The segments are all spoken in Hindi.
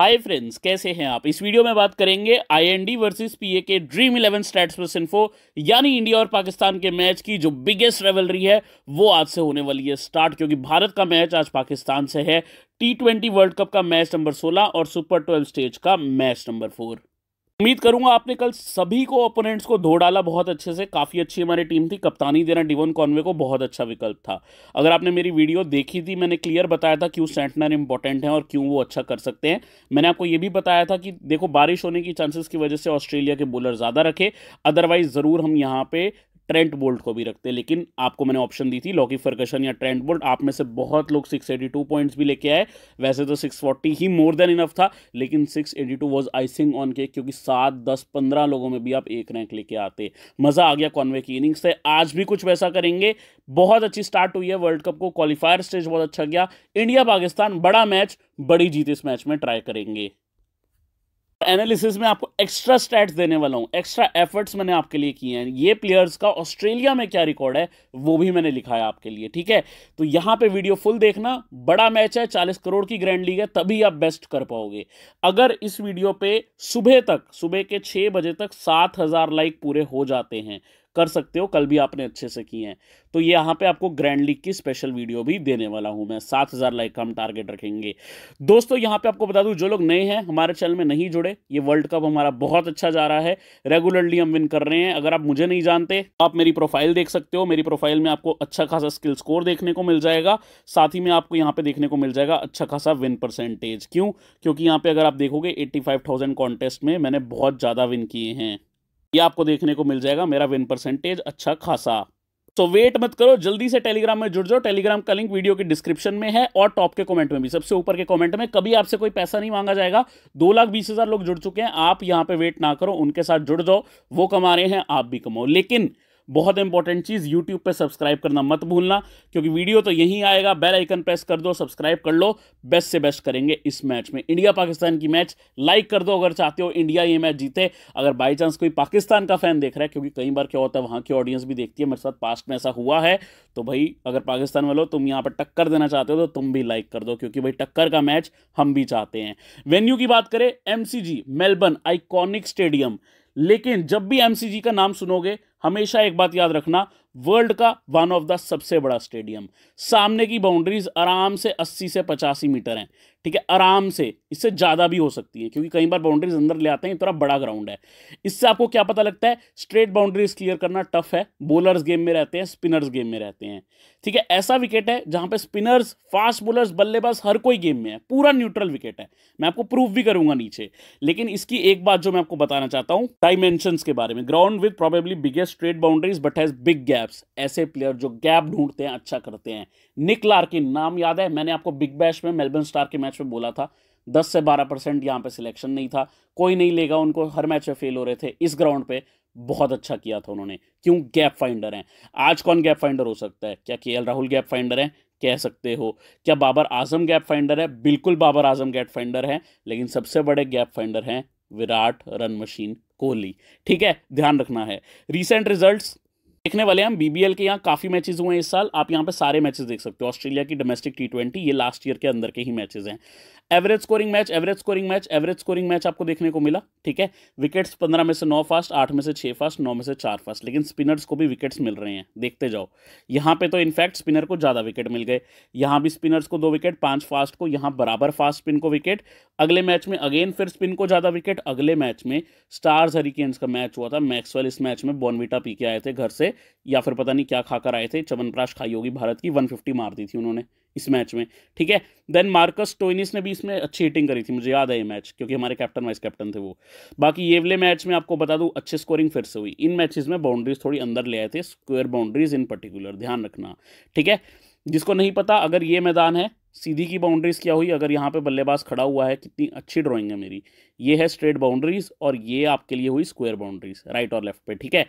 हाय फ्रेंड्स कैसे हैं आप इस वीडियो में बात करेंगे आईएनडी वर्सेस पीए के dream eleven stats plus info यानी इंडिया और पाकिस्तान के मैच की जो बिगेस्ट रेवलरी है वो आज से होने वाली है स्टार्ट क्योंकि भारत का मैच आज पाकिस्तान से है टी ट्वेंटी वर्ल्ड कप का मैच नंबर सोलह और सुपर ट्वेल्व स्टेज का मैच नंबर फोर उम्मीद करूंगा आपने कल सभी को ओपोनेंट्स को धो डाला बहुत अच्छे से काफ़ी अच्छी हमारी टीम थी कप्तानी देना डिवन कॉन्वे को बहुत अच्छा विकल्प था अगर आपने मेरी वीडियो देखी थी मैंने क्लियर बताया था क्यों सेंटनर इंपॉर्टेंट है और क्यों वो अच्छा कर सकते हैं मैंने आपको ये भी बताया था कि देखो बारिश होने की चांसेस की वजह से ऑस्ट्रेलिया के बॉलर ज़्यादा रखे अदरवाइज ज़रूर हम यहाँ पे ट्रेंट बोल्ट को भी रखते लेकिन आपको मैंने ऑप्शन दी थी लॉकी फर्कशन या ट्रेंट बोल्ट आप में से बहुत लोग 682 पॉइंट्स भी लेके आए वैसे तो 640 ही मोर देन इनफ था लेकिन 682 eighty two was icing on cake क्योंकि सात दस पंद्रह लोगों में भी आप एक रैंक लेके आते मज़ा आ गया कॉन्वे की इनिंग्स से आज भी कुछ वैसा करेंगे बहुत अच्छी स्टार्ट हुई है वर्ल्ड कप को क्वालिफायर स्टेज बहुत अच्छा गया इंडिया पाकिस्तान बड़ा मैच बड़ी जीत इस मैच में ट्राई करेंगे एनालिसिस में आपको एक्स्ट्रा स्टैट्स देने वाला हूँ एक्स्ट्रा एफर्ट्स मैंने आपके लिए किए हैं ये प्लेयर्स का ऑस्ट्रेलिया में क्या रिकॉर्ड है वो भी मैंने लिखा है आपके लिए ठीक है तो यहाँ पे वीडियो फुल देखना बड़ा मैच है चालीस करोड़ की ग्रैंड लीग है तभी आप बेस्ट कर पाओगे अगर इस वीडियो पे सुबह तक सुबह के छः बजे तक सात लाइक पूरे हो जाते हैं कर सकते हो कल भी आपने अच्छे से किए हैं तो ये यहाँ पे आपको ग्रैंड लीग की स्पेशल वीडियो भी देने वाला हूँ मैं सात हज़ार लाइक का हम टारगेट रखेंगे दोस्तों यहाँ पे आपको बता दूँ जो लोग नए हैं हमारे चैनल में नहीं जुड़े ये वर्ल्ड कप हमारा बहुत अच्छा जा रहा है रेगुलरली हम विन कर रहे हैं अगर आप मुझे नहीं जानते तो आप मेरी प्रोफाइल देख सकते हो मेरी प्रोफाइल में आपको अच्छा खासा स्किल स्कोर देखने को मिल जाएगा साथ ही में आपको यहाँ पे देखने को मिल जाएगा अच्छा खासा विन परसेंटेज क्यों क्योंकि यहाँ पर अगर आप देखोगे एट्टी कॉन्टेस्ट में मैंने बहुत ज़्यादा विन किए हैं ये आपको देखने को मिल जाएगा मेरा विन परसेंटेज अच्छा खासा तो वेट मत करो जल्दी से टेलीग्राम में जुड़ जाओ टेलीग्राम का लिंक वीडियो के डिस्क्रिप्शन में है और टॉप के कमेंट में भी सबसे ऊपर के कमेंट में कभी आपसे कोई पैसा नहीं मांगा जाएगा दो लाख बीस हजार लोग जुड़ चुके हैं आप यहां पे वेट ना करो उनके साथ जुड़ जाओ वो कमा रहे हैं आप भी कमाओ लेकिन बहुत इंपॉर्टेंट चीज़ यूट्यूब पर सब्सक्राइब करना मत भूलना क्योंकि वीडियो तो यहीं आएगा बेल आइकन प्रेस कर दो सब्सक्राइब कर लो बेस्ट से बेस्ट करेंगे इस मैच में इंडिया पाकिस्तान की मैच लाइक कर दो अगर चाहते हो इंडिया ये मैच जीते अगर बाई चांस कोई पाकिस्तान का फैन देख रहा है क्योंकि कई बार क्या होता है वहाँ की ऑडियंस भी देखती है मेरे साथ पास्ट में ऐसा हुआ है तो भाई अगर पाकिस्तान वालों तुम यहाँ पर टक्कर देना चाहते हो तो तुम भी लाइक कर दो क्योंकि भाई टक्कर का मैच हम भी चाहते हैं वेन्यू की बात करें एमसीजी मेलबर्न आइकॉनिक स्टेडियम लेकिन जब भी एमसीजी का नाम सुनोगे हमेशा एक बात याद रखना वर्ल्ड का वन ऑफ द सबसे बड़ा स्टेडियम सामने की बाउंड्रीज आराम से 80 से पचासी मीटर हैं ठीक है आराम से इससे ज़्यादा भी हो सकती है क्योंकि कई बार बाउंड्रीज अंदर ले आते हैं थोड़ा बड़ा ग्राउंड है इससे आपको क्या पता लगता है स्ट्रेट बाउंड्रीज क्लियर करना टफ है बॉलर्स गेम में रहते हैं स्पिनर्स गेम में रहते हैं ठीक है ऐसा विकेट है जहाँ पे स्पिनर्स फास्ट बॉलर्स बल्लेबाज हर कोई गेम में है पूरा न्यूट्रल विकेट है मैं आपको प्रूव भी करूंगा नीचे लेकिन इसकी एक बात जो मैं आपको बताना चाहता हूँ डायमेंशन के बारे में ground with probably biggest straight boundaries but has big gaps ऐसे प्लेयर जो गैप ढूंढते हैं अच्छा करते हैं निक लार्किन नाम याद है मैंने आपको बिग बैश में मेलबर्न स्टार के मैच में बोला था दस से बारह परसेंट यहाँ पे सिलेक्शन नहीं था कोई नहीं लेगा उनको हर मैच में फेल हो रहे थे इस ग्राउंड पे बहुत अच्छा किया था उन्होंने क्यों गैप फाइंडर हैं आज कौन गैप फाइंडर हो सकता है क्या के राहुल गैप फाइंडर हैं कह सकते हो क्या बाबर आजम गैप फाइंडर है बिल्कुल बाबर आजम गैप फाइंडर हैं लेकिन सबसे बड़े गैप फाइंडर हैं विराट रन मशीन कोहली ठीक है ध्यान रखना है रिसेंट रिजल्ट्स देखने वाले हम बीबीएल के यहाँ काफी मैचेस हुए हैं इस साल आप यहाँ पे सारे मैचेस देख सकते हो ऑस्ट्रेलिया की डोमेस्टिक टी ट्वेंटी ये लास्ट ईयर के अंदर के ही मैचेस हैं average scoring match average scoring match average scoring match आपको देखने को मिला ठीक है विकेट्स पंद्रह में से नौ फास्ट आठ में से छः फास्ट नौ में से चार फास्ट लेकिन स्पिनर्स को भी विकेट्स मिल रहे हैं देखते जाओ यहाँ पे तो इनफैक्ट स्पिनर को ज़्यादा विकेट मिल गए यहाँ भी स्पिनर्स को दो विकेट पाँच फास्ट को यहाँ बराबर फास्ट स्पिन को विकेट अगले मैच में अगेन फिर स्पिन को ज़्यादा विकेट अगले मैच में स्टार्स हरिकेन्स का मैच हुआ था मैक्सवेल इस मैच में बॉनविटा पी के आए थे घर से या फिर पता नहीं क्या खाकर आए थे चवनप्राश खाई होगी भारत की वन मार दी थी उन्होंने इस मैच में ठीक है देन मार्कस टोइनिस ने भी इसमें अच्छी हिटिंग करी थी मुझे याद है ये मैच क्योंकि हमारे कैप्टन वाइस कैप्टन थे वो बाकी ये वाले मैच में आपको बता दूं अच्छे स्कोरिंग फिर से हुई इन मैचेस में बाउंड्रीज थोड़ी अंदर ले आए थे स्क्वेयर बाउंड्रीज इन पर्टिकुलर ध्यान रखना ठीक है जिसको नहीं पता अगर ये मैदान है सीधी की बाउंड्रीज क्या हुई अगर यहाँ पे बल्लेबाज खड़ा हुआ है कितनी अच्छी ड्राइंग है मेरी ये है स्ट्रेट बाउंड्रीज और ये आपके लिए हुई स्क्वायर बाउंड्रीज राइट और लेफ्ट पे ठीक है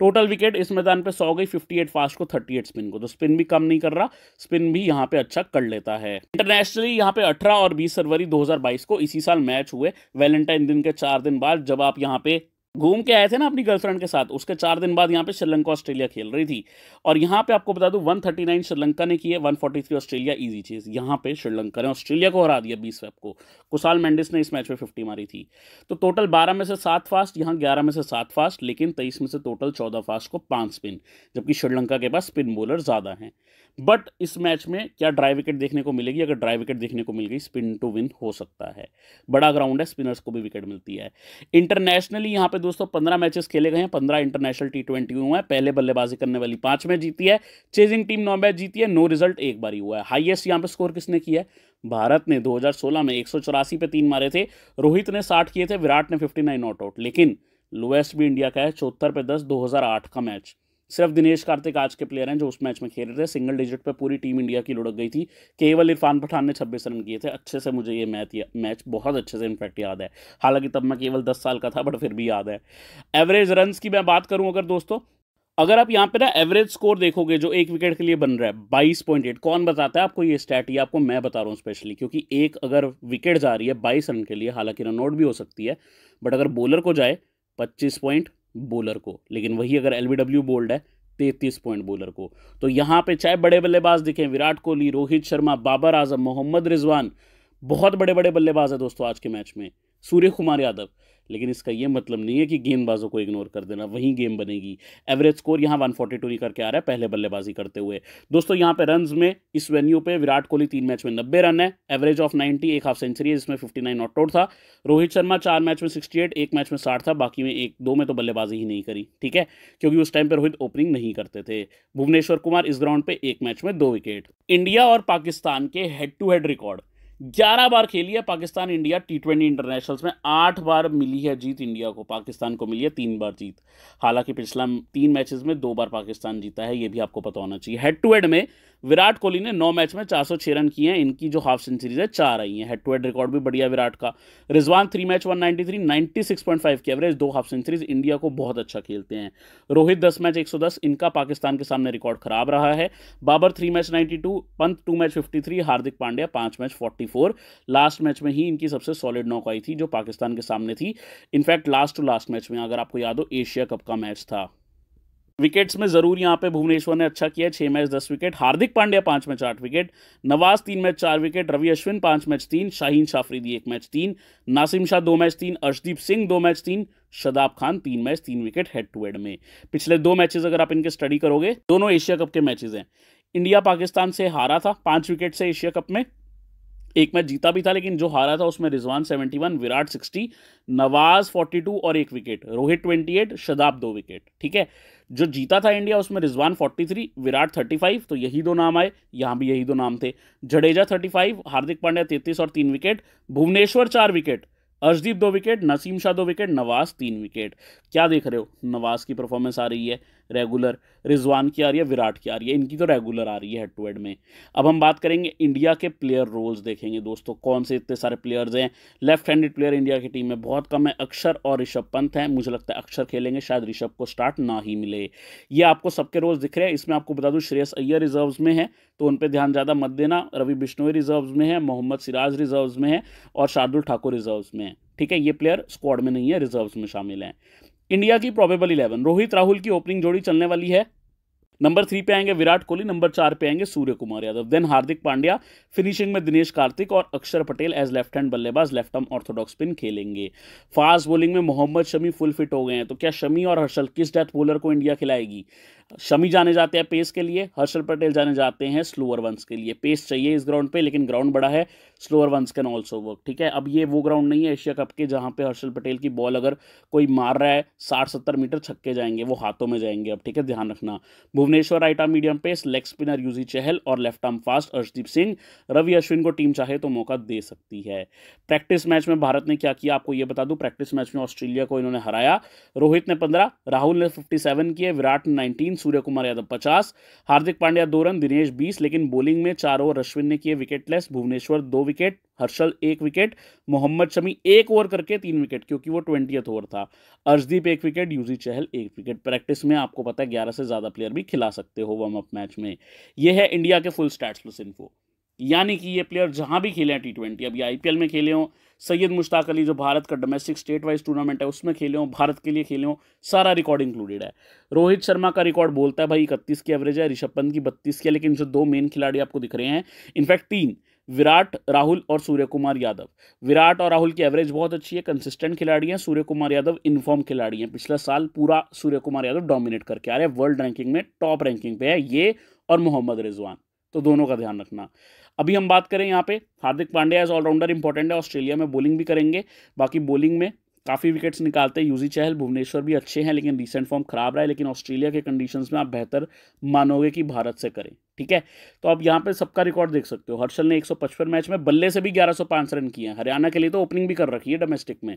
टोटल विकेट इस मैदान पे सौ गई 58 फास्ट को 38 स्पिन को तो स्पिन भी कम नहीं कर रहा स्पिन भी यहाँ पे अच्छा कर लेता है इंटरनेशनली यहाँ पे अठारह और बीस फरवरी दो को इसी साल मैच हुए वैलेंटाइन दिन के चार दिन बाद जब आप यहाँ पे घूम के आए थे ना अपनी गर्लफ्रेंड के साथ उसके चार दिन बाद यहाँ पे श्रीलंका ऑस्ट्रेलिया खेल रही थी और यहाँ पे आपको बता दूँ 139 श्रीलंका ने की फोर्टी 143 ऑस्ट्रेलिया इजी चीज़ यहाँ पे श्रीलंका ने ऑस्ट्रेलिया को हरा दिया बीस वेब को कुशाल मेंडिस ने इस मैच में फिफ्टी मारी थी तो टोटल बारह में से सात फास्ट यहाँ ग्यारह में से सात फास्ट लेकिन तेईस में से टोटल चौदह फास्ट को पाँच स्पिन जबकि श्रीलंका के पास स्पिन बॉलर ज़्यादा हैं बट इस मैच में क्या ड्राई विकेट देखने को मिलेगी अगर ड्राई विकेट देखने को मिल गई स्पिन टू विन हो सकता है बड़ा ग्राउंड है स्पिनर्स को भी विकेट मिलती है इंटरनेशनली यहाँ पे दोस्तों पंद्रह मैचेस खेले गए हैं पंद्रह इंटरनेशनल टी ट्वेंटी हुए हैं पहले बल्लेबाजी करने वाली पांच मैच जीती है चेजिंग टीम नौ मैच जीती है नो रिजल्ट एक बार ही हुआ है हाइएस्ट यहाँ पर स्कोर किसने किया है भारत ने दो में एक पे तीन मारे थे रोहित ने साठ किए थे विराट ने नाइन नॉट आउट लेकिन लोएस्ट भी इंडिया का है चौहत्तर पे दस दो का मैच सिर्फ दिनेश कार्तिक आज के प्लेयर हैं जो उस मैच में खेल रहे थे सिंगल डिजिट पर पूरी टीम इंडिया की लुढ़क गई थी केवल इरफान पठान ने छब्बीस रन किए थे अच्छे से मुझे ये मैच मैच बहुत अच्छे से इनफैक्ट याद है हालांकि तब मैं केवल दस साल का था बट फिर भी याद है एवरेज रन की मैं बात करूँ अगर दोस्तों अगर आप यहाँ पे ना एवरेज स्कोर देखोगे जो एक विकेट के लिए बन रहा है बाईस पॉइंट एट कौन बताता है आपको ये स्टैट ये आपको मैं बता रहा हूँ स्पेशली क्योंकि एक अगर विकेट जा रही है बाईस रन के लिए हालांकि रन आउट भी हो सकती है बट अगर बॉलर को जाए पच्चीस पॉइंट बॉलर को लेकिन वही अगर एल बोल्ड है तैतीस पॉइंट बॉलर को तो यहाँ पे चाहे बड़े बल्लेबाज दिखें विराट कोहली रोहित शर्मा बाबर आजम मोहम्मद रिजवान बहुत बड़े बड़े बल्लेबाज है दोस्तों आज के मैच में सूर्य कुमार यादव लेकिन इसका ये मतलब नहीं है कि गेंदबाजों को इग्नोर कर देना वहीं गेम बनेगी एवरेज स्कोर यहाँ 142 निकल करके आ रहा है पहले बल्लेबाजी करते हुए दोस्तों यहाँ पे रन में इस वेन्यू पे विराट कोहली तीन मैच में नब्बे रन है एवरेज ऑफ 90 एक हाफ सेंचुरी है जिसमें 59 नाइन नॉट आउट था रोहित शर्मा चार मैच में सिक्सटी एक मैच में साठ था बाकी में एक दो में तो बल्लेबाजी ही नहीं करी ठीक है क्योंकि उस टाइम पर रोहित ओपनिंग नहीं करते थे भुवनेश्वर कुमार इस ग्राउंड पर एक मैच में दो विकेट इंडिया और पाकिस्तान के हेड टू हेड रिकॉर्ड ग्यारह बार खेली है Pakistan India T twenty internationals में आठ बार मिली है जीत इंडिया को पाकिस्तान को मिली है तीन बार जीत हालांकि पिछला तीन मैचेस में दो बार पाकिस्तान जीता है ये भी आपको पता होना चाहिए हेड टू हेड में विराट कोहली ने नौ मैच में चार रन किए हैं इनकी जो हाफ सेंचुरीज है चार आई हैं हेड टू हेड रिकॉर्ड भी बढ़िया विराट का Rizwan three match one ninety की एवरेज दो हाफ सेंचुरीज इंडिया को बहुत अच्छा खेलते हैं रोहित दस मैच एक इनका पाकिस्तान के सामने रिकॉर्ड खराब रहा है Babar three match ninety Pant two match fifty Hardik Pandya पांच मैच फोर्टी 34 लास्ट मैच में ही इनकी सबसे सॉलिड नॉक आई थी जो पाकिस्तान के सामने थी in fact last to last match में अगर आपको याद हो एशिया कप का मैच था विकेट्स में जरूर यहाँ पे भुवनेश्वर ने अच्छा किया छः मैच दस विकेट हार्दिक पांड्या पाँच मैच आठ विकेट नवाज तीन मैच चार विकेट रवि अश्विन पाँच मैच तीन शाहीन शाफरीदी एक मैच तीन नासिम शाह दो मैच तीन अर्शदीप सिंह दो मैच तीन शदाब खान तीन मैच तीन विकेट हेड टू हेड में पिछले दो मैचेज अगर आप इनके स्टडी करोगे दोनों एशिया कप के मैचेज हैं इंडिया पाकिस्तान से हारा था पाँच विकेट से एशिया कप में एक मैच जीता भी था लेकिन जो हारा था उसमें रिजवान 71 विराट 60 नवाज 42 और एक विकेट रोहित 28 शदाब दो विकेट ठीक है जो जीता था इंडिया उसमें रिजवान 43 विराट 35 तो यही दो नाम आए यहाँ भी यही दो नाम थे जडेजा 35 हार्दिक पांड्या 33 और तीन विकेट भुवनेश्वर चार विकेट अर्शदीप दो विकेट नसीम शाह दो विकेट नवाज तीन विकेट क्या देख रहे हो नवाज की परफॉर्मेंस आ रही है रेगुलर रिजवान की आ रही है विराट की आ रही है इनकी तो रेगुलर आ रही है हेड टू हेड में अब हम बात करेंगे इंडिया के प्लेयर रोल्स देखेंगे दोस्तों कौन से इतने सारे प्लेयर्स हैं लेफ्ट हैंडेड प्लेयर इंडिया की टीम में बहुत कम है अक्षर और ऋषभ पंत हैं मुझे लगता है अक्षर खेलेंगे शायद ऋषभ को स्टार्ट ना ही मिले ये आपको सबके रोल्स दिख रहे हैं इसमें आपको बता दूँ श्रेयस अय्यर रिजर्व्स में है तो उन पर ध्यान ज़्यादा मत देना रवि बिश्नोई रिजर्व्स में है मोहम्मद सिराज रिजर्व में है और शार्दुल ठाकुर रिजर्व में है ठीक है ये प्लेयर स्क्वाड में नहीं है रिजर्व्स में शामिल हैं इंडिया की प्रॉबेबल इलेवन रोहित राहुल की ओपनिंग जोड़ी चलने वाली है नंबर थ्री पे आएंगे विराट कोहली नंबर चार पे आएंगे सूर्य कुमार यादव देन हार्दिक पांड्या फिनिशिंग में दिनेश कार्तिक और Axar Patel as left hand बल्लेबाज लेफ्ट आर्म ऑर्थोडॉक्स स्पिन खेलेंगे फास्ट बॉलिंग में मोहम्मद शमी फुल फिट हो गए हैं तो क्या शमी और हर्षल किस डेथ बॉलर को इंडिया खिलाएगी शमी जाने जाते हैं पेस के लिए हर्षल पटेल जाने जाते हैं स्लोअर वंस के लिए पेस चाहिए इस ग्राउंड पे लेकिन ग्राउंड बड़ा है slower ones can also work ठीक है अब ये वो ग्राउंड नहीं है एशिया कप के जहाँ पे हर्षल पटेल की बॉल अगर कोई मार रहा है साठ सत्तर मीटर छक्के जाएंगे वो हाथों में जाएंगे अब ठीक है ध्यान रखना Bhuvneshwar right arm medium pace leg spinner Yuzi Chahal और left arm fast Arshdeep Singh Ravi Ashwin को टीम चाहे तो मौका दे सकती है प्रैक्टिस मैच में भारत ने क्या किया आपको ये बता दूँ प्रैक्टिस मैच में ऑस्ट्रेलिया को इन्होंने हराया रोहित ने पंद्रह राहुल ने फिफ्टी किए विराट ने नाइनटीन तीन सूर्य कुमार यादव पचास हार्दिक पांड्या दो रन दिनेश बीस लेकिन बॉलिंग में चार ओवर अश्विन ने किए विकेटलेस भुवनेश्वर दो विकेट हर्षल एक विकेट मोहम्मद शमी एक ओवर करके तीन विकेट क्योंकि वो ट्वेंटी ओवर था अर्शदीप एक विकेट यूजी चहल एक विकेट प्रैक्टिस में आपको पता है ग्यारह से ज़्यादा प्लेयर भी खिला सकते हो वार्म अप मैच में ये है इंडिया के फुल स्टैट्स प्लस इन्फो यानी कि ये प्लेयर जहां भी खेले हैं टी ट्वेंटी अभी आईपीएल में खेले हों सैयद मुश्ताक अली जो भारत का डोमेस्टिक स्टेट वाइज टूर्नामेंट है उसमें खेले हों भारत के लिए खेले हों सारा रिकॉर्ड इंक्लूडेड है रोहित शर्मा का रिकॉर्ड बोलता है भाई इकतीस की एवरेज है ऋषभ पंत की बत्तीस की है लेकिन जो दो मेन खिलाड़ी आपको दिख रहे हैं इनफैक्ट तीन विराट राहुल और सूर्य कुमार यादव विराट और राहुल की एवरेज बहुत अच्छी है कंसिस्टेंट खिलाड़ी हैं सूर्य कुमार यादव इनफॉर्म खिलाड़ी हैं पिछला साल पूरा सूर्य कुमार यादव डोमिनेट करके आ रहे हैं वर्ल्ड रैंकिंग में टॉप रैंकिंग पे है ये और मोहम्मद रिजवान तो दोनों का ध्यान रखना अभी हम बात करें यहाँ पे Hardik Pandya as allrounder important है ऑस्ट्रेलिया में बॉलिंग भी करेंगे बाकी बॉलिंग में काफ़ी विकेट्स निकालते हैं यूजी चहल भुवनेश्वर भी अच्छे हैं लेकिन रिसेंट फॉर्म खराब रहा है लेकिन ऑस्ट्रेलिया के कंडीशंस में आप बेहतर मानोगे कि भारत से करें ठीक है तो आप यहाँ पे सबका रिकॉर्ड देख सकते हो हर्षल ने 155 मैच में बल्ले से भी 1105 रन किए हैं हरियाणा के लिए तो ओपनिंग भी कर रखी है डोमेस्टिक में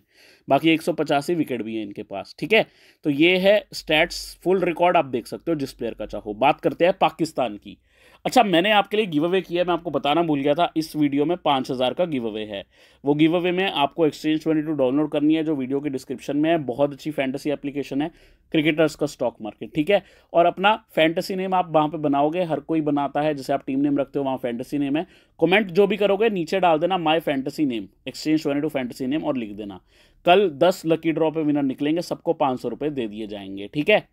बाकी एक विकेट भी हैं इनके पास ठीक है तो ये है स्टैट्स फुल रिकॉर्ड आप देख सकते हो जिस प्लेयर का चाहो बात करते हैं पाकिस्तान की अच्छा मैंने आपके लिए गिव अवे किया मैं आपको बताना भूल गया था इस वीडियो में पाँच हज़ार का गिव अवे है वो गिव अवे में आपको एक्सचेंज ट्वेंटी टू डाउनलोड करनी है जो वीडियो के डिस्क्रिप्शन में है बहुत अच्छी फैंटेसी एप्लीकेशन है क्रिकेटर्स का स्टॉक मार्केट ठीक है और अपना फैंटेसी नेम आप वहाँ पर बनाओगे हर कोई बनाता है जैसे आप टीम नेम रखते हो वहाँ फैंटेसी नेम है कमेंट जो भी करोगे नीचे डाल देना my fantasy name exchange twenty two fantasy name और लिख देना कल दस लकी ड्रॉ पे विनर निकलेंगे सबको पाँच सौ रुपये दे दिए जाएंगे ठीक है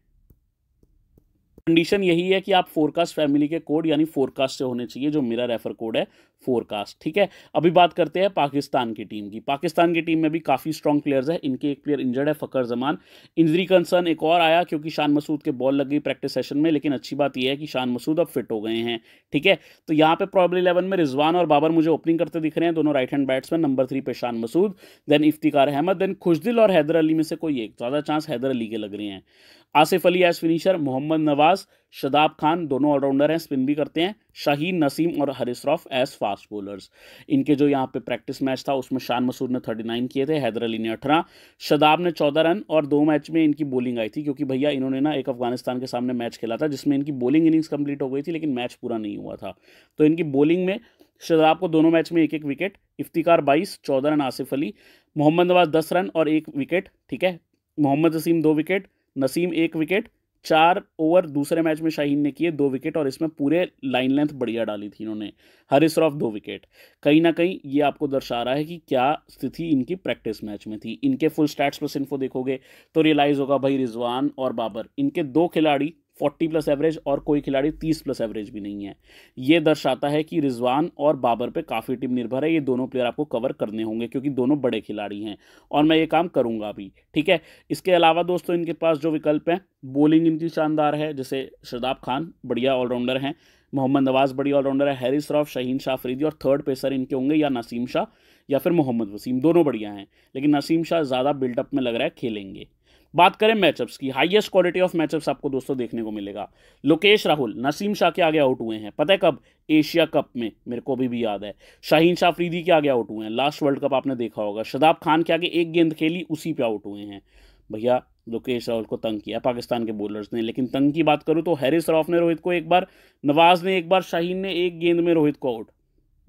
कंडीशन यही है कि आप फोरकास्ट फैमिली के कोड यानी फोरकास्ट से होने चाहिए जो मेरा रेफर कोड है फोरकास्ट ठीक है अभी बात करते हैं पाकिस्तान की टीम की पाकिस्तान की टीम में भी काफ़ी स्ट्रॉन्ग प्लेयर्स है इनके एक प्लेयर इंजर्ड है फ़कर जमान इंजरी कंसर्न एक और आया क्योंकि शान मसूद के बॉल लग गई प्रैक्टिस सेशन में लेकिन अच्छी बात यह है कि शान मसूद अब फिट हो गए हैं ठीक है तो यहाँ पर प्रॉब्लम इलेवन में रिजवान और बाबर मुझे ओपनिंग करते दिख रहे हैं दोनों right hand batsman number three पे शान मसूद देन इफ्तिकार अहमद देन खुशदिल और हैदर अली में से कोई एक तो ज़्यादा चांस हैदर अली के लग रहे हैं आसिफ अली एज फिनिशर मोहम्मद नवाज शदाब खान दोनों ऑलराउंडर हैं स्पिन भी करते हैं शाहीन नसीम और हरिसरॉफ एज फास्ट बॉलर्स इनके जो यहाँ पे प्रैक्टिस मैच था उसमें शान मसूद ने थर्टी नाइन किए थे हैदर अली ने अठारह शदाब ने चौदह रन और दो मैच में इनकी बॉलिंग आई थी क्योंकि भैया इन्होंने ना एक अफगानिस्तान के सामने मैच खेला था जिसमें इनकी बॉलिंग इनिंग्स कंप्लीट हो गई थी लेकिन मैच पूरा नहीं हुआ था तो इनकी बॉलिंग में शदाब को दोनों मैच में एक एक विकेट इफ्तिकार बाईस चौदह रन आसिफ अली मोहम्मद नवाज दस रन और एक विकेट ठीक है मोहम्मद वसीम दो विकेट नसीम एक विकेट चार ओवर दूसरे मैच में शाहीन ने किए दो विकेट और इसमें पूरे लाइन लेंथ बढ़िया डाली थी इन्होंने हरिस श्रॉफ दो विकेट कहीं ना कहीं ये आपको दर्शा रहा है कि क्या स्थिति इनकी प्रैक्टिस मैच में थी इनके फुल स्टैट्स प्लस इन्फो देखोगे तो रियलाइज़ होगा भाई रिजवान और बाबर इनके दो खिलाड़ी 40 प्लस एवरेज और कोई खिलाड़ी 30 प्लस एवरेज भी नहीं है ये दर्शाता है कि रिजवान और बाबर पे काफ़ी टीम निर्भर है ये दोनों प्लेयर आपको कवर करने होंगे क्योंकि दोनों बड़े खिलाड़ी हैं और मैं ये काम करूँगा भी ठीक है इसके अलावा दोस्तों इनके पास जो विकल्प हैं बॉलिंग इनकी शानदार है जैसे शदाब खान बढ़िया ऑलराउंडर हैं मोहम्मद नवाज़ बड़ी ऑलराउंडर है हैरिस रॉफ शहीन शाह फरीदी और थर्ड पेसर इनके होंगे या नसीम शाह या फिर मोहम्मद वसीम दोनों बढ़िया हैं लेकिन नसीम शाह ज़्यादा बिल्डअप में लग रहा है खेलेंगे बात करें मैचअप्स की हाईएस्ट क्वालिटी ऑफ मैचअप्स आपको दोस्तों देखने को मिलेगा लोकेश राहुल नसीम शाह के आगे आउट हुए हैं पता है कब एशिया कप में मेरे को अभी भी याद है शाहीन शाह अफरीदी के आगे आउट हुए हैं लास्ट वर्ल्ड कप आपने देखा होगा शदाब खान के आगे एक गेंद खेली उसी पे आउट हुए हैं भैया लोकेश राहुल को तंग किया पाकिस्तान के बॉलर्स ने लेकिन तंग की बात करूँ तो हैरिस रॉफ ने रोहित को एक बार नवाज ने एक बार शाहीन ने एक गेंद में रोहित को आउट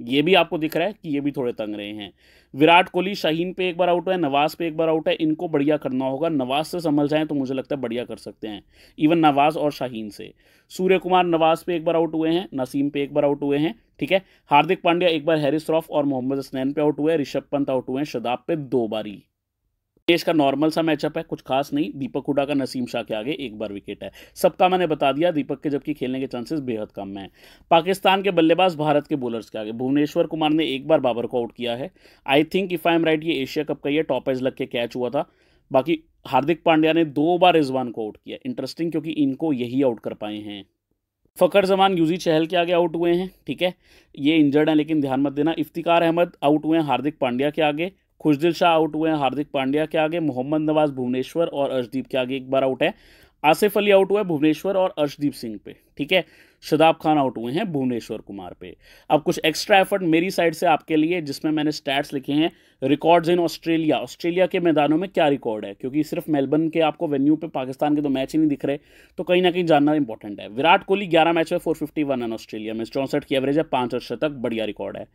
ये भी आपको दिख रहा है कि ये भी थोड़े तंग रहे हैं विराट कोहली शाहीन पे एक बार आउट है नवाज पे एक बार आउट है इनको बढ़िया करना होगा नवाज से संभल जाएं तो मुझे लगता है बढ़िया कर सकते हैं इवन नवाज और शाहीन से सूर्य कुमार नवाज पे एक बार आउट हुए हैं नसीम पे एक बार आउट हुए हैं ठीक है हार्दिक पांड्या एक बार हैरिस रॉफ और मोहम्मद स्नैन पे आउट हुए हैं ऋषभ पंत आउट हुए हैं शदाब पे दो बारी इसका नॉर्मल सा मैचअप है कुछ खास नहीं दीपक हुडा का नसीम शाह के आगे एक बार विकेट है सबका मैंने बता दिया दीपक के जबकि खेलने के चांसेस बेहद कम हैं पाकिस्तान के बल्लेबाज भारत के बॉलर्स के आगे भुवनेश्वर कुमार ने एक बार बाबर को आउट किया है I think if I am right ये एशिया कप का ये टॉप एज लग के कैच हुआ था बाकी हार्दिक पांड्या ने दो बार रिजवान को आउट किया इंटरेस्टिंग क्योंकि इनको यही आउट कर पाए हैं फ़कर जमान यूजी चहल के आगे आउट हुए हैं ठीक है ये इंजर्ड हैं लेकिन ध्यान मत देना इफ्तिकार अहमद आउट हुए हैं हार्दिक पांड्या के आगे खुशदिल शाह आउट हुए हैं हार्दिक पांड्या के आगे मोहम्मद नवाज भुवनेश्वर और अर्शदीप के आगे एक बार आउट है आसिफ अली आउट हुआ है भुवनेश्वर और अर्शदीप सिंह पे ठीक है शदाब खान आउट हुए हैं भुवनेश्वर कुमार पे अब कुछ एक्स्ट्रा एफर्ट मेरी साइड से आपके लिए जिसमें मैंने स्टैट्स लिखे हैं रिकॉर्ड्स इन ऑस्ट्रेलिया ऑस्ट्रेलिया के मैदानों में क्या रिकॉर्ड है क्योंकि सिर्फ मेलबर्न के आपको वेन्यू पे पाकिस्तान के तो मैच ही नहीं दिख रहे तो कहीं ना कहीं जानना इंपॉर्टेंट है विराट कोहली ग्यारह मैच में four fifty one run Australia में चौंसठ की एवरेज है पाँच और शतक बढ़िया रिकॉर्ड है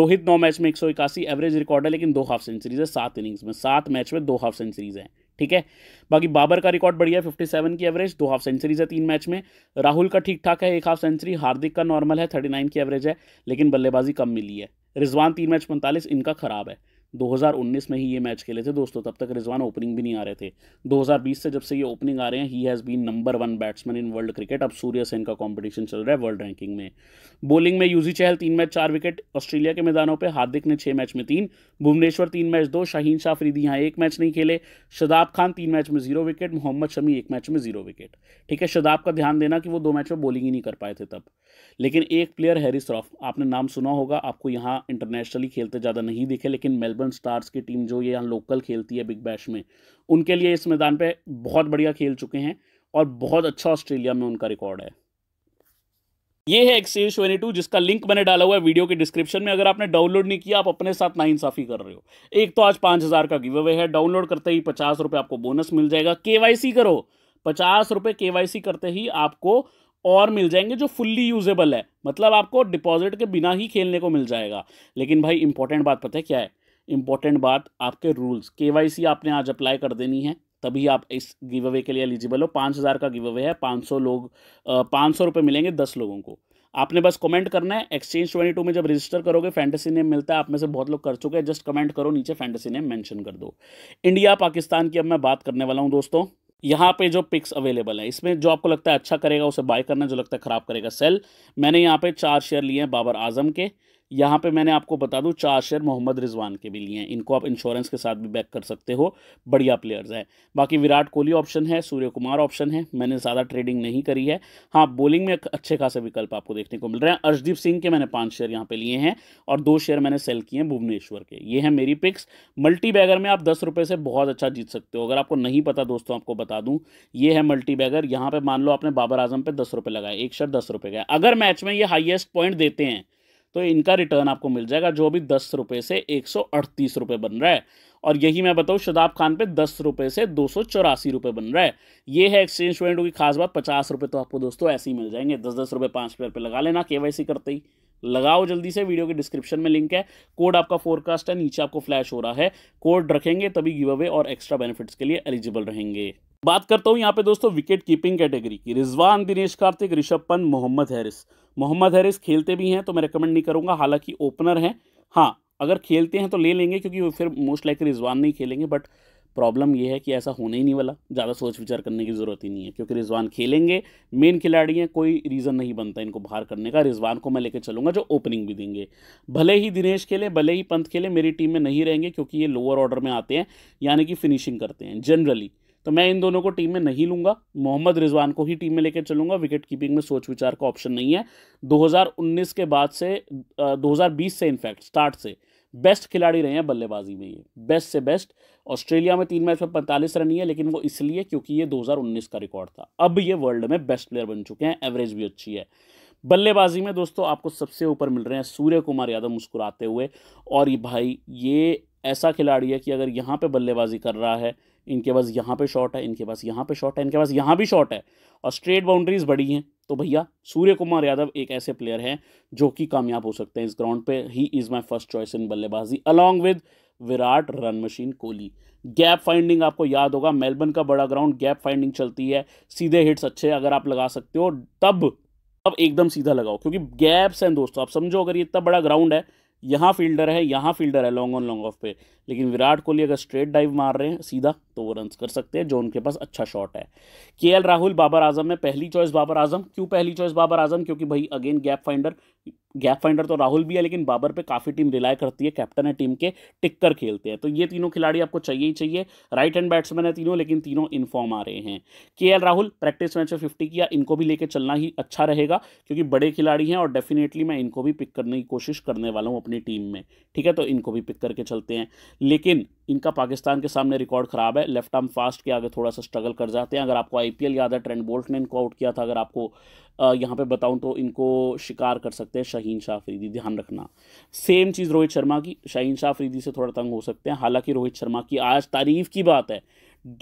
रोहित नौ मैच में एक सौ इक्यासी एवरेज रिकॉर्ड है लेकिन दो हाफ सेंचुरीज है सात इनिंग्स में सात मैच में दो हाफ सेंचुरीज हैं ठीक है बाकी बाबर का रिकॉर्ड बढ़िया है फिफ्टी सेवन की एवरेज दो हाफ सेंचुरीज है तीन मैच में राहुल का ठीक ठाक है एक हाफ सेंचुरी हार्दिक का नॉर्मल है थर्टी नाइन की एवरेज है लेकिन बल्लेबाजी कम मिली है रिजवान तीन मैच पैंतालीस इनका खराब है 2019 में ही ये मैच खेले थे दोस्तों तब तक रिजवान ओपनिंग भी नहीं आ रहे थे 2020 से जब से ये ओपनिंग आ रहे हैं he has been number one batsman in world cricket अब सूर्य सेन का कॉम्पिटिशन चल रहा है वर्ल्ड रैंकिंग में बॉलिंग में यूजी चहल तीन मैच चार विकेट ऑस्ट्रेलिया के मैदानों पर हार्दिक ने छः मैच में तीन भुवनेश्वर तीन मैच दो शाहीन शाह फरीदी यहाँ एक मैच नहीं खेले शदाब खान तीन मैच में जीरो विकेट मोहम्मद शमी एक मैच में जीरो विकेट ठीक है शदाब का ध्यान देना कि वो दो मैच में बॉलिंग ही नहीं कर पाए थे तब लेकिन एक प्लेयर हैरिस रॉफ आपने नाम सुना होगा आपको यहाँ इंटरनेशनली खेलते ज़्यादा नहीं दिखे लेकिन मेलबर्न नॉर्दर्न स्टार्स की टीम जो ये यहाँ लोकल खेलती है बिग बैश में उनके लिए इस मैदान पे बहुत बढ़िया खेल चुके हैं और बहुत अच्छा ऑस्ट्रेलिया में उनका रिकॉर्ड है ये है एक्सचेंज ट्वेंटी टू जिसका लिंक मैंने डाला हुआ है वीडियो के डिस्क्रिप्शन में अगर आपने डाउनलोड नहीं किया आप अपने साथ ना इंसाफी कर रहे हो एक तो आज पाँच हज़ार का गिव अवे है डाउनलोड करते ही पचास रुपये आपको बोनस मिल जाएगा केवाईसी करो पचास रुपये के करते ही आपको और मिल जाएंगे जो फुल्ली यूजेबल है मतलब आपको डिपॉजिट के बिना ही खेलने को मिल जाएगा लेकिन भाई इंपॉर्टेंट बात पता है क्या है इंपॉर्टेंट बात आपके रूल्स के आपने आज अप्लाई कर देनी है तभी आप इस गिव अवे के लिए एलिजिबल हो पाँच हज़ार का गिव अवे है पाँच सौ लोग पाँच सौ रुपये मिलेंगे दस लोगों को आपने बस कमेंट करना है एक्सचेंज ट्वेंटी टू में जब रजिस्टर करोगे फैंटेसी नेम मिलता है आप में से बहुत लोग कर चुके हैं जस्ट कमेंट करो नीचे फैंटेसी नेम मेंशन कर दो इंडिया पाकिस्तान की अब मैं बात करने वाला हूँ दोस्तों यहाँ पे जो पिक्स अवेलेबल है इसमें जो आपको लगता है अच्छा करेगा उसे बाय करना जो लगता है ख़राब करेगा सेल मैंने यहाँ पे चार शेयर लिए हैं बाबर आजम के यहाँ पे मैंने आपको बता दूँ चार शेयर मोहम्मद रिजवान के भी लिए हैं इनको आप इंश्योरेंस के साथ भी बैक कर सकते हो बढ़िया प्लेयर्स हैं बाकी विराट कोहली ऑप्शन है सूर्य कुमार ऑप्शन है मैंने ज़्यादा ट्रेडिंग नहीं करी है हाँ बॉलिंग में अच्छे खासे विकल्प आपको देखने को मिल रहे हैं अर्शदीप सिंह के मैंने पाँच शेयर यहाँ पर लिए हैं और दो शेयर मैंने सेल किए हैं भुवनेश्वर के ये हैं मेरी पिक्स मल्टी बैगर में आप दस रुपये से बहुत अच्छा जीत सकते हो अगर आपको नहीं पता दोस्तों आपको बता दूँ ये है मल्टी बैगर यहाँ पर मान लो आपने बाबर आजम पर दस रुपये लगाए एक शेयर दस रुपये अगर मैच में ये हाइएस्ट पॉइंट देते हैं तो इनका रिटर्न आपको मिल जाएगा जो अभी दस रुपये से एक सौ अड़तीस रुपये बन रहा है और यही मैं बताऊँ शदाब खान पे दस रुपये से दो सौ चौरासी रुपये बन रहा है ये है एक्सचेंज पॉइंट की खास बात पचास रुपये तो आपको दोस्तों ऐसे ही मिल जाएंगे दस दस रुपये पाँच रुपये लगा लेना के करते ही लगाओ जल्दी से वीडियो के डिस्क्रिप्शन में लिंक है कोड आपका फोरकास्ट है नीचे आपको फ्लैश हो रहा है कोड रखेंगे तभी गिव अवे और एक्स्ट्रा बेनिफिट्स के लिए एलिजिबल रहेंगे बात करता हूँ यहाँ पे दोस्तों विकेट कीपिंग कैटेगरी की रिजवान दिनेश कार्तिक ऋषभ पंत मोहम्मद हैरिस मोहम्मद हैरिस खेलते भी हैं तो मैं रिकमेंड नहीं करूँगा हालांकि ओपनर हैं हाँ अगर खेलते हैं तो ले लेंगे क्योंकि वो फिर मोस्ट लाइक रिजवान नहीं खेलेंगे बट प्रॉब्लम ये है कि ऐसा होने ही नहीं वाला ज़्यादा सोच विचार करने की ज़रूरत ही नहीं है क्योंकि रिजवान खेलेंगे मेन खिलाड़ी हैं कोई रीज़न नहीं बनता इनको बाहर करने का रिजवान को मैं लेकर चलूँगा जो ओपनिंग भी देंगे भले ही दिनेश खेले भले ही पंथ खेले मेरी टीम में नहीं रहेंगे क्योंकि ये लोअर ऑर्डर में आते हैं यानी कि फिनिशिंग करते हैं जनरली तो मैं इन दोनों को टीम में नहीं लूंगा मोहम्मद रिजवान को ही टीम में लेकर चलूंगा विकेट कीपिंग में सोच विचार का ऑप्शन नहीं है 2019 के बाद से 2020 से इनफैक्ट स्टार्ट से बेस्ट खिलाड़ी रहे हैं बल्लेबाजी में ये बेस्ट से बेस्ट ऑस्ट्रेलिया में तीन मैच में पैंतालीस रन ही है लेकिन वो इसलिए क्योंकि ये 2019 का रिकॉर्ड था अब ये वर्ल्ड में बेस्ट प्लेयर बन चुके हैं एवरेज भी अच्छी है बल्लेबाजी में दोस्तों आपको सबसे ऊपर मिल रहे हैं सूर्य कुमार यादव मुस्कुराते हुए और ये भाई ये ऐसा खिलाड़ी है कि अगर यहाँ पे बल्लेबाजी कर रहा है इनके पास यहाँ पे शॉट है इनके पास यहाँ पे शॉट है इनके पास यहाँ भी शॉट है और स्ट्रेट बाउंड्रीज बड़ी हैं तो भैया सूर्य कुमार यादव एक ऐसे प्लेयर हैं जो कि कामयाब हो सकते हैं इस ग्राउंड पे he is my first choice in बल्लेबाजी along with Virat run machine Kohli gap finding आपको याद होगा मेलबर्न का बड़ा ग्राउंड गैप फाइंडिंग चलती है सीधे हिट्स अच्छे अगर आप लगा सकते हो तब अब एकदम सीधा लगाओ क्योंकि गैप्स हैं दोस्तों आप समझो अगर ये इतना बड़ा ग्राउंड है यहाँ फील्डर है यहाँ फील्डर है लॉन्ग ऑन लॉन्ग ऑफ पे लेकिन विराट कोहली अगर स्ट्रेट डाइव मार रहे हैं सीधा तो वो रन कर सकते हैं जो उनके पास अच्छा शॉट है के राहुल बाबर आजम में पहली चॉइस बाबर आजम क्यों पहली चॉइस बाबर आजम क्योंकि भाई again gap finder gap finder तो राहुल भी है लेकिन बाबर पे काफ़ी टीम रिलाय करती है कैप्टन है टीम के टिककर खेलते हैं तो ये तीनों खिलाड़ी आपको चाहिए ही चाहिए राइट हैंड बैट्समैन है तीनों लेकिन तीनों इनफॉर्म आ रहे हैं के राहुल प्रैक्टिस मैच में फिफ्टी किया इनको भी लेके चलना ही अच्छा रहेगा क्योंकि बड़े खिलाड़ी हैं और डेफिनेटली मैं इनको भी पिक करने की कोशिश करने वाला हूँ अपनी टीम में ठीक है तो इनको भी पिक करके चलते हैं लेकिन इनका पाकिस्तान के सामने रिकॉर्ड खराब है है लेफ्ट आर्म फास्ट के आगे थोड़ा सा स्ट्रगल कर जाते हैं अगर आपको आईपीएल याद है ट्रेंड बोल्ट ने इनको आउट किया था अगर आपको यहाँ पे बताऊँ तो इनको शिकार कर सकते हैं शहीन शाह अफरीदी ध्यान रखना सेम चीज़ रोहित शर्मा की शहीन शाह अफरीदी से थोड़ा तंग हो सकते हैं हालांकि रोहित शर्मा की आज तारीफ की बात है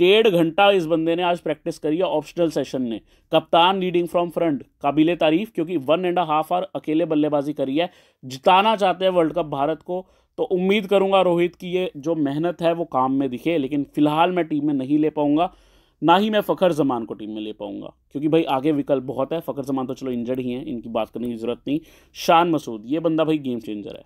डेढ़ घंटा इस बंदे ने आज प्रैक्टिस करी है ऑप्शनल सेशन ने कप्तान लीडिंग फ्रॉम फ्रंट काबिले तारीफ क्योंकि वन एंड हाफ आवर अकेले बल्लेबाजी करी है जिताना चाहते हैं वर्ल्ड कप भारत को तो उम्मीद करूंगा रोहित की ये जो मेहनत है वो काम में दिखे लेकिन फिलहाल मैं टीम में नहीं ले पाऊंगा ना ही मैं फ़खर जमान को टीम में ले पाऊंगा क्योंकि भाई आगे विकल्प बहुत है फ़खर जमान तो चलो इंजर्ड ही हैं इनकी बात करने की ज़रूरत नहीं शान मसूद ये बंदा भाई गेम चेंजर है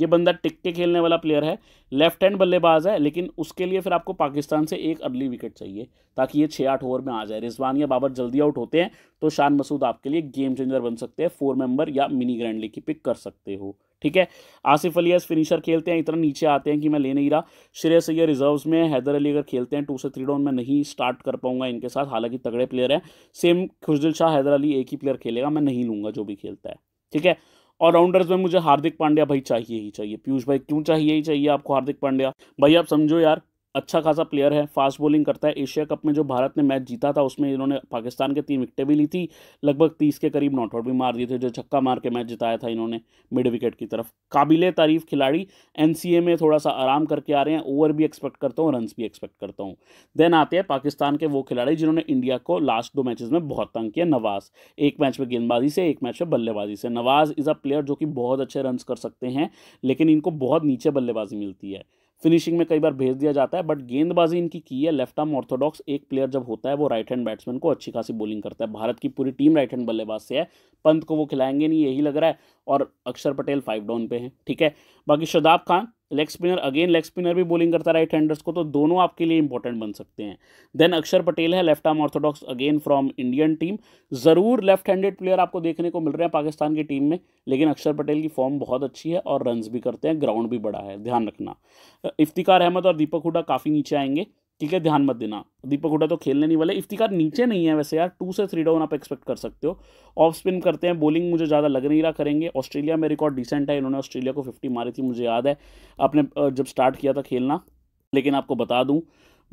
ये बंदा टिक के खेलने वाला प्लेयर है लेफ्ट हैंड बल्लेबाज है लेकिन उसके लिए फिर आपको पाकिस्तान से एक अर्ली विकेट चाहिए ताकि ये छः आठ ओवर में आ जाए रिजवान या बाबर जल्दी आउट होते हैं तो शान मसूद आपके लिए गेम चेंजर बन सकते हैं फोर मेंबर या मिनी ग्रैंड लीग की पिक कर सकते हो ठीक है आसिफ अली एस फिनिशर खेलते हैं इतना नीचे आते हैं कि मैं ले नहीं रहा श्रेयस अय्यर रिजर्व्स में हैदर अली अगर खेलते हैं टू से थ्री डाउन में नहीं स्टार्ट कर पाऊंगा इनके साथ हालांकि तगड़े प्लेयर हैं सेम खुशदिल शाह हैदर अली एक ही प्लेयर खेलेगा मैं नहीं लूंगा जो भी खेलता है ठीक है और राउंडर्स में मुझे हार्दिक पांड्या भाई चाहिए ही चाहिए पीयूष भाई क्यों चाहिए ही चाहिए आपको हार्दिक पांड्या भाई आप समझो यार अच्छा खासा प्लेयर है फास्ट बॉलिंग करता है एशिया कप में जो भारत ने मैच जीता था उसमें इन्होंने पाकिस्तान के तीन विकटें भी ली थी लगभग तीस के करीब नॉट आउट भी मार दिए थे जो छक्का मार के मैच जिताया था इन्होंने मिड विकेट की तरफ काबिल तारीफ खिलाड़ी एन में थोड़ा सा आराम करके आ रहे हैं ओवर भी एक्सपेक्ट करता हूँ रनस भी एक्सपेक्ट करता हूँ देन आते हैं पाकिस्तान के वो खिलाड़ी जिन्होंने इंडिया को लास्ट दो मैचेज में बहुत तंग किया नवाज एक मैच में गेंदबाजी से एक मैच में बल्लेबाजी से नवाज इज़ अ प्लेयर जो कि बहुत अच्छे रन कर सकते हैं लेकिन इनको बहुत नीचे बल्लेबाजी मिलती है फिनिशिंग में कई बार भेज दिया जाता है बट गेंदबाजी इनकी की है लेफ्ट आर्म ऑर्थोडॉक्स एक प्लेयर जब होता है वो राइट हैंड बैट्समैन को अच्छी खासी बॉलिंग करता है भारत की पूरी टीम राइट हैंड बल्लेबाज से है पंत को वो खिलाएंगे नहीं यही लग रहा है और अक्षर पटेल फाइव डाउन पे हैं ठीक है बाकी Shadab Khan leg spinner again leg spinner भी बॉलिंग करता राइट हैंडर्स को तो दोनों आपके लिए इंपॉर्टेंट बन सकते हैं देन अक्षर पटेल है left arm orthodox again from Indian team ज़रूर लेफ्ट हैंडेड प्लेयर आपको देखने को मिल रहे हैं पाकिस्तान की टीम में लेकिन अक्षर पटेल की फॉर्म बहुत अच्छी है और रन भी करते हैं ग्राउंड भी बड़ा है ध्यान रखना इफ्तिकार अहमद और दीपक हुडा काफ़ी नीचे आएंगे ठीक है ध्यान मत देना दीपक हुडा तो खेलने नहीं वाले इफ्तिकार नीचे नहीं है वैसे यार टू से थ्री डाउन आप एक्सपेक्ट कर सकते हो ऑफ स्पिन करते हैं बॉलिंग मुझे ज़्यादा लग नहीं रहा करेंगे ऑस्ट्रेलिया में रिकॉर्ड डिसेंट है इन्होंने ऑस्ट्रेलिया को फिफ्टी मारी थी मुझे याद है आपने जब स्टार्ट किया था खेलना लेकिन आपको बता दूँ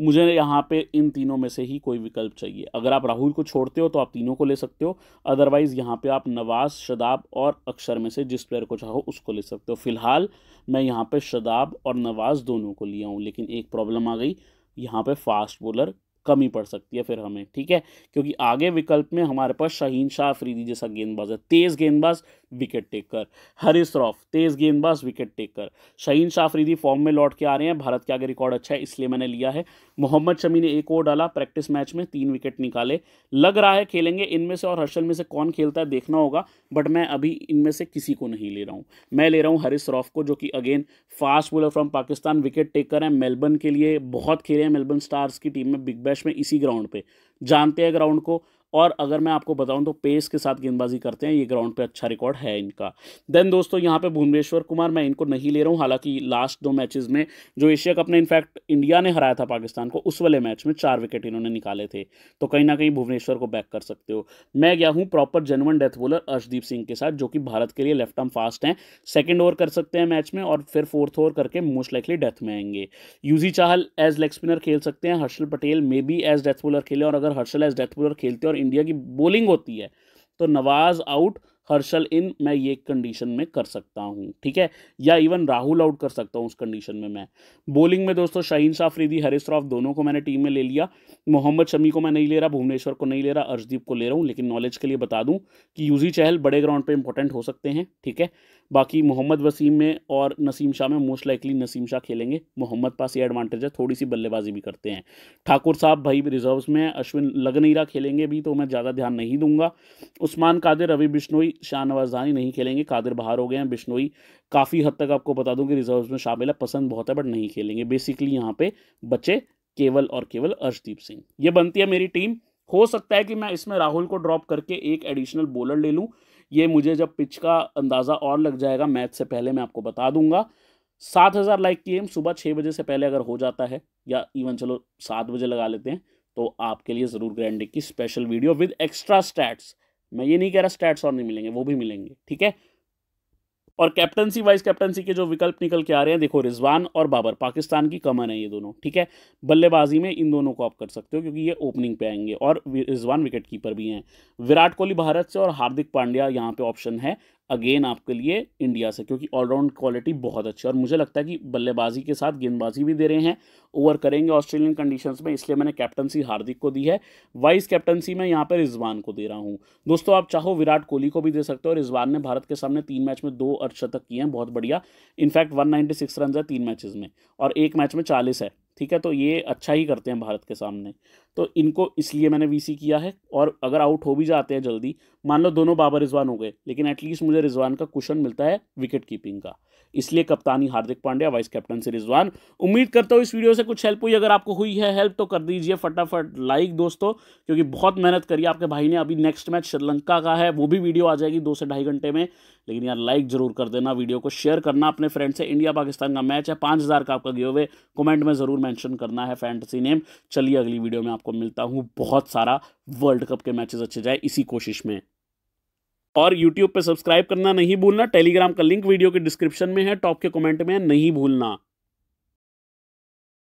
मुझे यहाँ पे इन तीनों में से ही कोई विकल्प चाहिए अगर आप राहुल को छोड़ते हो तो आप तीनों को ले सकते हो अदरवाइज़ यहाँ पे आप नवाज शदाब और अक्षर में से जिस प्लेयर को चाहो उसको ले सकते हो फिलहाल मैं यहाँ पे शदाब और नवाज दोनों को लिया हूँ लेकिन एक प्रॉब्लम आ गई यहाँ पे फास्ट बॉलर कमी पड़ सकती है फिर हमें ठीक है क्योंकि आगे विकल्प में हमारे पास शहीन शाह अफरीदी जैसा गेंदबाज है तेज़ गेंदबाज विकेट टेकर हरीश रॉफ तेज गेंदबाज विकेट टेकर शहीन शाफरीदी फॉर्म में लौट के आ रहे हैं भारत के आगे रिकॉर्ड अच्छा है इसलिए मैंने लिया है मोहम्मद शमी ने एक ओवर डाला प्रैक्टिस मैच में तीन विकेट निकाले लग रहा है खेलेंगे इनमें से और हर्षल में से कौन खेलता है देखना होगा बट मैं अभी इनमें से किसी को नहीं ले रहा हूँ मैं ले रहा हूँ हरीश रॉफ को जो कि again fast bowler from Pakistan wicket taker है मेलबर्न के लिए बहुत खेले हैं मेलबर्न स्टार्स की टीम में बिग बैश में इसी ग्राउंड पर जानते हैं ग्राउंड को और अगर मैं आपको बताऊं तो पेस के साथ गेंदबाजी करते हैं ये ग्राउंड पे अच्छा रिकॉर्ड है इनका देन दोस्तों यहाँ पे भुवनेश्वर कुमार मैं इनको नहीं ले रहा हूँ हालांकि लास्ट दो मैचेस में जो एशिया कप ने इनफैक्ट इंडिया ने हराया था पाकिस्तान को उस वाले मैच में चार विकेट इन्होंने निकाले थे तो कहीं ना कहीं भुवनेश्वर को बैक कर सकते हो मैं गया हूँ proper genuine death bowler Arshdeep Singh के साथ जो कि भारत के लिए लेफ्ट आर्म फास्ट हैं सेकेंड ओवर कर सकते हैं मैच में और फिर फोर्थ ओवर करके मोस्ट लाइकली डेथ में आएंगे Yuzi Chahal as leg spinner खेल सकते हैं Harshal Patel may be as death bowler खेले और अगर हर्षल एज डेथ बॉलर खेलते और इंडिया की बॉलिंग होती है तो नवाज़ आउट हर्षल इन मैं ये कंडीशन में कर सकता हूँ ठीक है या इवन राहुल आउट कर सकता हूँ उस कंडीशन में मैं बॉलिंग में दोस्तों शाहीन फ्रीदी हरे श्रॉफ दोनों को मैंने टीम में ले लिया मोहम्मद शमी को मैं नहीं ले रहा भुवनेश्वर को नहीं ले रहा अर्शदीप को ले रहा हूँ लेकिन नॉलेज के लिए बता दूँ कि यूजी चहल बड़े ग्राउंड पर इंपॉर्टेंट हो सकते हैं ठीक है बाकी मोहम्मद वसीम में और नसीम शाह में मोस्ट लाइकली नसीम शाह खेलेंगे मोहम्मद पास ये एडवांटेज है थोड़ी सी बल्लेबाजी भी करते हैं ठाकुर साहब भाई रिजर्व्स में अश्विन लग नहीं रहा खेलेंगे भी तो मैं ज़्यादा ध्यान नहीं दूंगा उस्मान कादिर रवि बिश्नोई शान नवाजानी नहीं खेलेंगे कादिर बाहर हो गए हैं बिश्नोई काफ़ी हद तक आपको बता दूं कि रिजर्व में शामिल है पसंद बहुत है बट नहीं खेलेंगे बेसिकली यहाँ पे बचे केवल और केवल अर्शदीप सिंह ये बनती है मेरी टीम हो सकता है कि मैं इसमें राहुल को ड्रॉप करके एक एडिशनल बॉलर ले लूँ ये मुझे जब पिच का अंदाज़ा और लग जाएगा मैच से पहले मैं आपको बता दूंगा सात हज़ार लाइक की एम सुबह छः बजे से पहले अगर हो जाता है या इवन चलो सात बजे लगा लेते हैं तो आपके लिए ज़रूर ग्रैंडिक की special video with extra stats मैं ये नहीं कह रहा स्टैट्स और नहीं मिलेंगे वो भी मिलेंगे ठीक है और कैप्टनसी वाइस कैप्टनसी के जो विकल्प निकल के आ रहे हैं देखो रिजवान और बाबर पाकिस्तान की कमर है ये दोनों ठीक है बल्लेबाजी में इन दोनों को आप कर सकते हो क्योंकि ये ओपनिंग पे आएंगे और रिजवान विकेट कीपर भी हैं विराट कोहली भारत से और हार्दिक पांड्या यहाँ पे ऑप्शन है अगेन आपके लिए इंडिया से क्योंकि ऑलराउंड क्वालिटी बहुत अच्छी है और मुझे लगता है कि बल्लेबाजी के साथ गेंदबाजी भी दे रहे हैं ओवर करेंगे ऑस्ट्रेलियन कंडीशंस में इसलिए मैंने कैप्टनसी हार्दिक को दी है वाइस कैप्टनसी मैं यहाँ पर रिजवान को दे रहा हूँ दोस्तों आप चाहो विराट कोहली को भी दे सकते हो रिजवान ने भारत के सामने तीन मैच में दो अर्धशतक किए हैं बहुत बढ़िया इनफैक्ट वन रन है तीन मैचेज़ में और एक मैच में चालीस है ठीक है तो ये अच्छा ही करते हैं भारत के सामने तो इनको इसलिए मैंने वीसी किया है और अगर आउट हो भी जाते हैं जल्दी मान लो दोनों बाबर रिजवान हो गए लेकिन एटलीस्ट मुझे रिजवान का क्वेश्चन मिलता है विकेट कीपिंग का इसलिए कप्तानी हार्दिक पांड्या वाइस कैप्टन से रिजवान उम्मीद करता हूँ इस वीडियो से कुछ हेल्प हुई अगर आपको हुई है हेल्प तो कर दीजिए फटाफट लाइक दोस्तों क्योंकि बहुत मेहनत करी आपके भाई ने अभी नेक्स्ट मैच श्रीलंका का है वो भी वीडियो आ जाएगी दो से ढाई घंटे में लेकिन यार लाइक जरूर कर देना वीडियो को शेयर करना अपने फ्रेंड से इंडिया पाकिस्तान का मैच है पाँच का आपका गिवे कॉमेंट में ज़रूर मैंशन करना है फैंटसी नेम चलिए अगली वीडियो में आपको आपको मिलता हूँ बहुत सारा वर्ल्ड कप के मैचेस अच्छे जाए इसी कोशिश में और यूट्यूब पे सब्सक्राइब करना नहीं भूलना टेलीग्राम का लिंक वीडियो के डिस्क्रिप्शन में है टॉप के कमेंट में है नहीं भूलना